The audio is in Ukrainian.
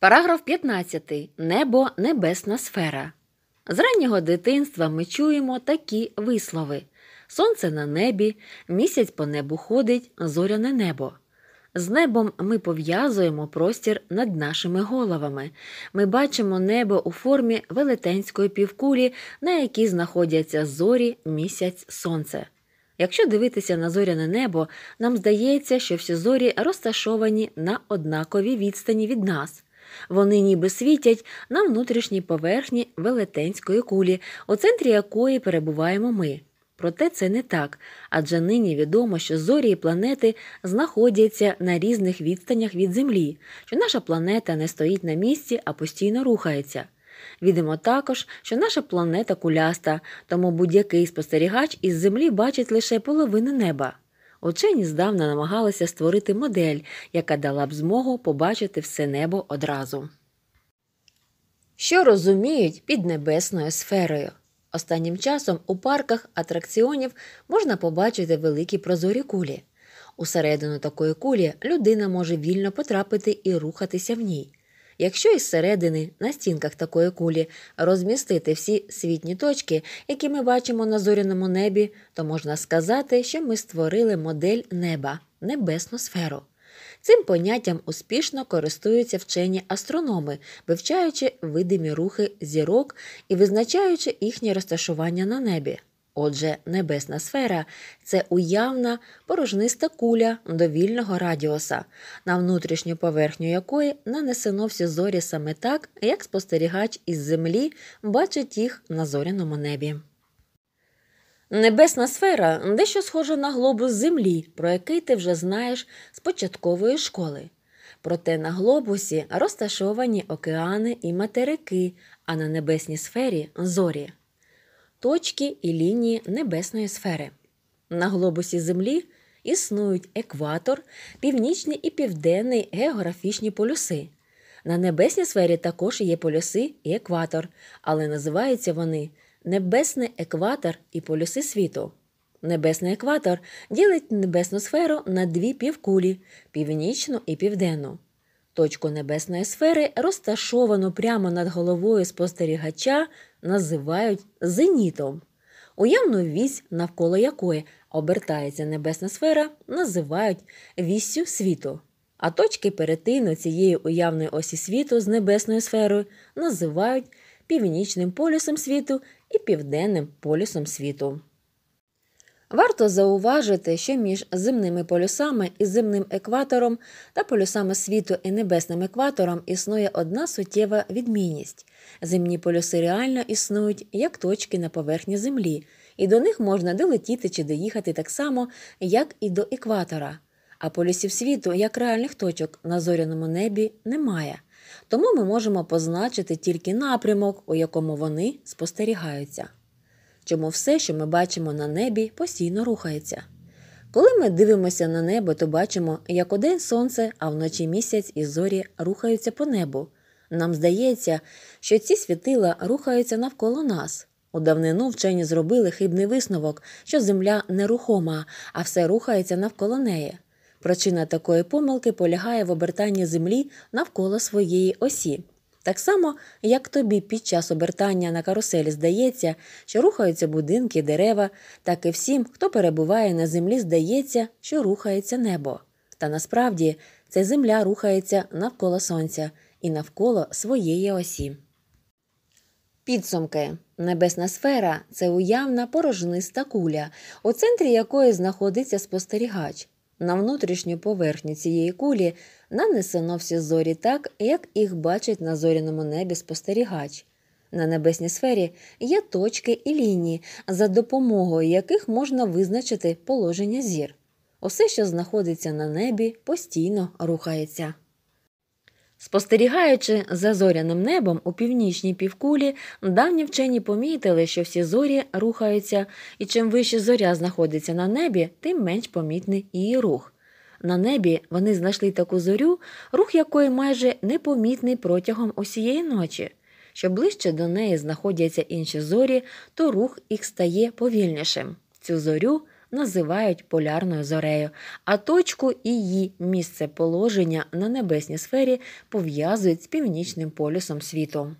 Параграф 15. Небо небесна сфера. З раннього дитинства ми чуємо такі вислови: Сонце на небі, місяць по небу ходить, зоряне небо. З небом ми пов'язуємо простір над нашими головами. Ми бачимо небо у формі велетенської півкулі, на якій знаходяться зорі, місяць, сонце. Якщо дивитися на зоряне небо, нам здається, що всі зорі розташовані на однаковій відстані від нас. Вони ніби світять на внутрішній поверхні велетенської кулі, у центрі якої перебуваємо ми. Проте це не так, адже нині відомо, що зорі і планети знаходяться на різних відстанях від Землі, що наша планета не стоїть на місці, а постійно рухається. Відимо також, що наша планета куляста, тому будь-який спостерігач із Землі бачить лише половину неба. Учені здавна намагалися створити модель, яка дала б змогу побачити все небо одразу. Що розуміють під небесною сферою? Останнім часом у парках атракціонів можна побачити великі прозорі кулі. Усередину такої кулі людина може вільно потрапити і рухатися в ній. Якщо із середини на стінках такої кулі розмістити всі світні точки, які ми бачимо на зоряному небі, то можна сказати, що ми створили модель неба, небесну сферу. Цим поняттям успішно користуються вчені астрономи, вивчаючи видимі рухи зірок і визначаючи їхнє розташування на небі. Отже, небесна сфера це уявна порожниста куля довільного радіуса, на внутрішню поверхню якої нанесено всі зорі саме так, як спостерігач із землі бачить їх на зоряному небі. Небесна сфера дещо схожа на глобус землі, про який ти вже знаєш з початкової школи. Проте на глобусі розташовані океани і материки, а на небесній сфері зорі точки і лінії небесної сфери. На глобусі Землі існують екватор, північний і південний географічні полюси. На небесній сфері також є полюси і екватор, але називаються вони Небесний екватор і полюси світу. Небесний екватор ділить небесну сферу на дві півкулі північну і південну. Точку небесної сфери розташовано прямо над головою спостерігача називають зенітом, уявну вісь, навколо якої обертається небесна сфера, називають віссю світу, а точки перетину цієї уявної осі світу з небесною сферою називають північним полюсом світу і південним полюсом світу. Варто зауважити, що між земними полюсами і земним екватором та полюсами світу і небесним екватором існує одна суттєва відмінність. Земні полюси реально існують як точки на поверхні Землі, і до них можна долетіти чи доїхати так само, як і до екватора. А полюсів світу, як реальних точок, на зоряному небі немає. Тому ми можемо позначити тільки напрямок, у якому вони спостерігаються чому все, що ми бачимо на небі, постійно рухається. Коли ми дивимося на небо, то бачимо, як удень сонце, а вночі місяць і зорі рухаються по небу. Нам здається, що ці світила рухаються навколо нас. У давнину вчені зробили хибний висновок, що земля нерухома, а все рухається навколо неї. Причина такої помилки полягає в обертанні землі навколо своєї осі. Так само, як тобі під час обертання на каруселі здається, що рухаються будинки, дерева, так і всім, хто перебуває на землі, здається, що рухається небо. Та насправді ця земля рухається навколо сонця і навколо своєї осі. Підсумки небесна сфера це уявна порожниста куля, у центрі якої знаходиться спостерігач. На внутрішню поверхню цієї кулі нанесено всі зорі так, як їх бачить на зоряному небі спостерігач. На небесній сфері є точки і лінії, за допомогою яких можна визначити положення зір. Усе, що знаходиться на небі, постійно рухається. Спостерігаючи за зоряним небом у північній півкулі, давні вчені помітили, що всі зорі рухаються, і чим вище зоря знаходиться на небі, тим менш помітний її рух. На небі вони знайшли таку зорю, рух якої майже непомітний протягом усієї ночі. Що ближче до неї знаходяться інші зорі, то рух їх стає повільнішим. Цю зорю називають полярною зорею, а точку її місце положення на небесній сфері пов'язують з північним полюсом світу.